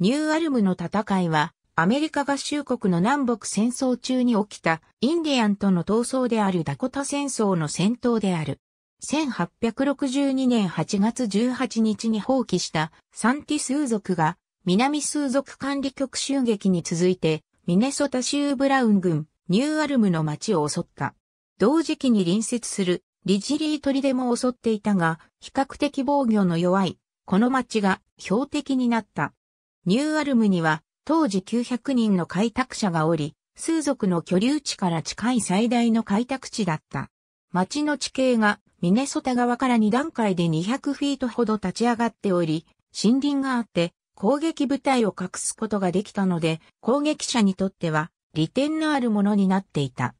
ニューアルムの戦いは、アメリカ合衆国の南北戦争中に起きたインディアンとの闘争であるダコタ戦争の戦闘である。1862年8月18日に放棄したサンティスー族が南スー族管理局襲撃に続いてミネソタ州ブラウン郡ニューアルムの町を襲った。同時期に隣接するリジリートリでも襲っていたが比較的防御の弱いこの町が標的になった。ニューアルムには当時900人の開拓者がおり、数族の居留地から近い最大の開拓地だった。町の地形がミネソタ側から2段階で200フィートほど立ち上がっており、森林があって攻撃部隊を隠すことができたので、攻撃者にとっては利点のあるものになっていた。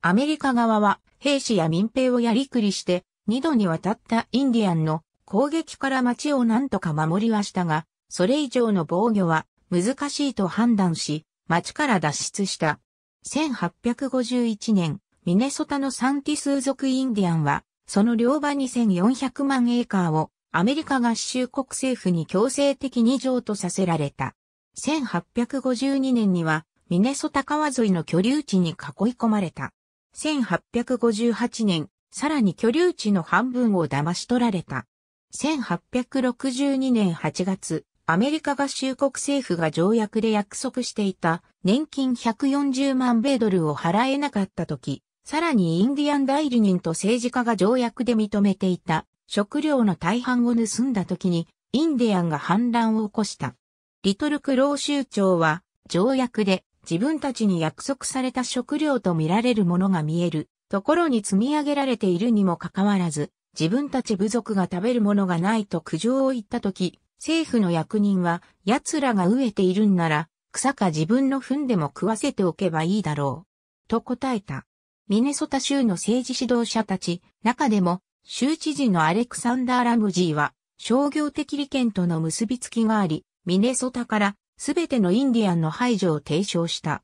アメリカ側は兵士や民兵をやりくりして、2度にわたったインディアンの攻撃から町を何とか守りはしたが、それ以上の防御は難しいと判断し、町から脱出した。1851年、ミネソタのサンティス族インディアンは、その両場2400万エーカーをアメリカ合衆国政府に強制的に譲渡させられた。1852年にはミネソタ川沿いの居留地に囲い込まれた。1858年、さらに居留地の半分を騙し取られた。1862年8月、アメリカ合衆国政府が条約で約束していた年金140万米ドルを払えなかった時、さらにインディアン代理人と政治家が条約で認めていた食料の大半を盗んだ時にインディアンが反乱を起こした。リトルクロー州長は条約で自分たちに約束された食料と見られるものが見えるところに積み上げられているにもかかわらず自分たち部族が食べるものがないと苦情を言った時、政府の役人は、奴らが飢えているんなら、草か自分の糞でも食わせておけばいいだろう。と答えた。ミネソタ州の政治指導者たち、中でも、州知事のアレクサンダー・ラムジーは、商業的利権との結びつきがあり、ミネソタからすべてのインディアンの排除を提唱した。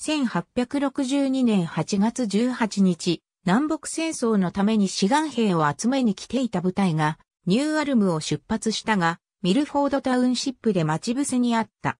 1862年8月18日、南北戦争のために志願兵を集めに来ていた部隊が、ニューアルムを出発したが、ミルフォードタウンシップで待ち伏せにあった。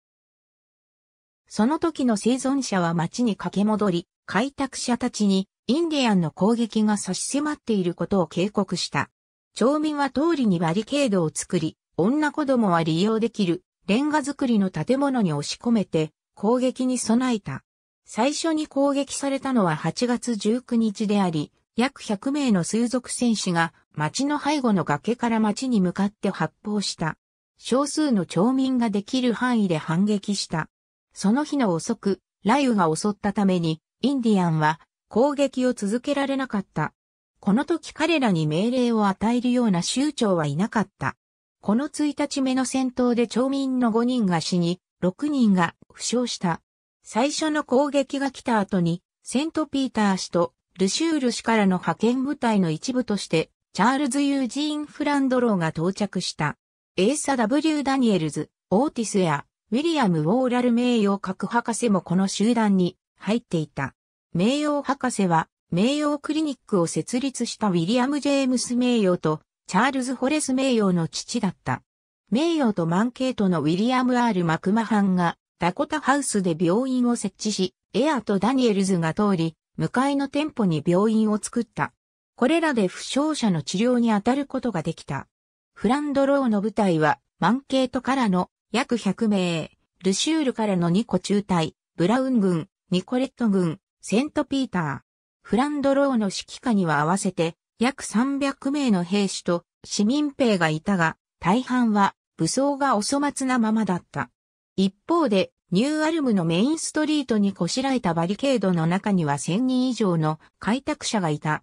その時の生存者は町に駆け戻り、開拓者たちにインディアンの攻撃が差し迫っていることを警告した。町民は通りにバリケードを作り、女子供は利用できるレンガ作りの建物に押し込めて攻撃に備えた。最初に攻撃されたのは8月19日であり、約100名の水族戦士が町の背後の崖から町に向かって発砲した。少数の町民ができる範囲で反撃した。その日の遅く、雷雨が襲ったために、インディアンは攻撃を続けられなかった。この時彼らに命令を与えるような州長はいなかった。この1日目の戦闘で町民の5人が死に、6人が負傷した。最初の攻撃が来た後に、セントピーター氏とルシュール氏からの派遣部隊の一部として、チャールズ・ユージーン・フランドローが到着した。エーサ W ダニエルズ、オーティスやウィリアム・ウォーラル名誉各博士もこの集団に入っていた。名誉博士は名誉クリニックを設立したウィリアム・ジェームス名誉とチャールズ・ホレス名誉の父だった。名誉とマンケートのウィリアム・アール・マクマハンがダコタハウスで病院を設置し、エアとダニエルズが通り、向かいの店舗に病院を作った。これらで負傷者の治療に当たることができた。フランドローの部隊は、マンケートからの約100名、ルシュールからの2個中隊、ブラウン軍、ニコレット軍、セントピーター、フランドローの指揮下には合わせて約300名の兵士と市民兵がいたが、大半は武装がお粗末なままだった。一方で、ニューアルムのメインストリートにこしらえたバリケードの中には1000人以上の開拓者がいた。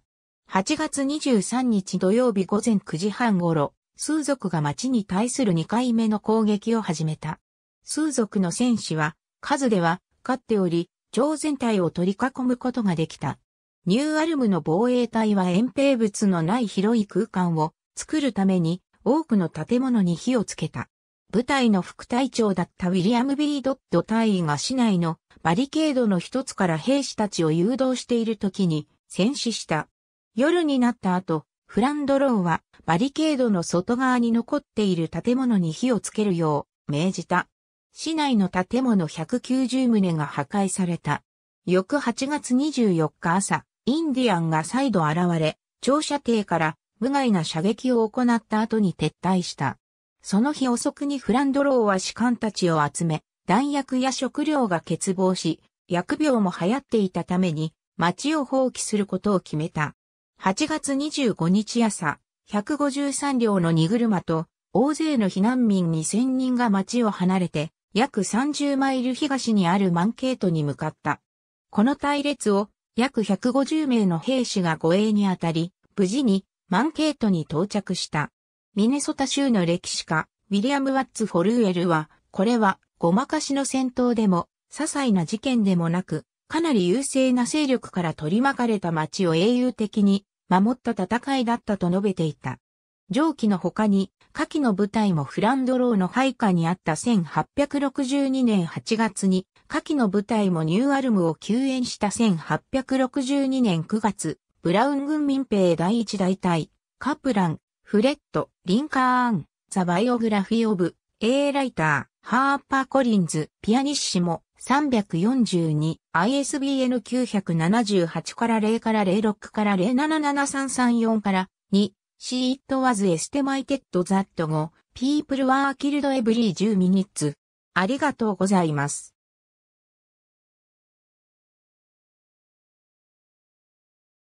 8月23日土曜日午前9時半頃、数族が町に対する2回目の攻撃を始めた。数族の戦士は、数では、勝っており、城全体を取り囲むことができた。ニューアルムの防衛隊は遠平物のない広い空間を作るために多くの建物に火をつけた。部隊の副隊長だったウィリアム・ビリー・ドット隊員が市内のバリケードの一つから兵士たちを誘導している時に戦死した。夜になった後、フランドローはバリケードの外側に残っている建物に火をつけるよう命じた。市内の建物190棟が破壊された。翌8月24日朝、インディアンが再度現れ、長射程から無害な射撃を行った後に撤退した。その日遅くにフランドローは士官たちを集め、弾薬や食料が欠乏し、薬病も流行っていたために、町を放棄することを決めた。8月25日朝、153両の荷車と、大勢の避難民2000人が町を離れて、約30マイル東にあるマンケートに向かった。この隊列を約150名の兵士が護衛にあたり、無事にマンケートに到着した。ミネソタ州の歴史家、ウィリアム・ワッツ・フォルウェルは、これはごまかしの戦闘でも、些細な事件でもなく、かなり優勢な勢力から取り巻かれた町を英雄的に守った戦いだったと述べていた。上記の他に、下記の部隊もフランドローの配下にあった1862年8月に、下記の部隊もニューアルムを救援した1862年9月、ブラウン軍民兵第一大隊、カプラン、フレット、リンカーン、ザ・バイオグラフィー・オブ、A ライター、ハーパー・コリンズ、ピアニッシモ、342、ISBN 978から0から06から077334から2、See it was estimated that go people were killed every 10 minutes。ありがとうございます。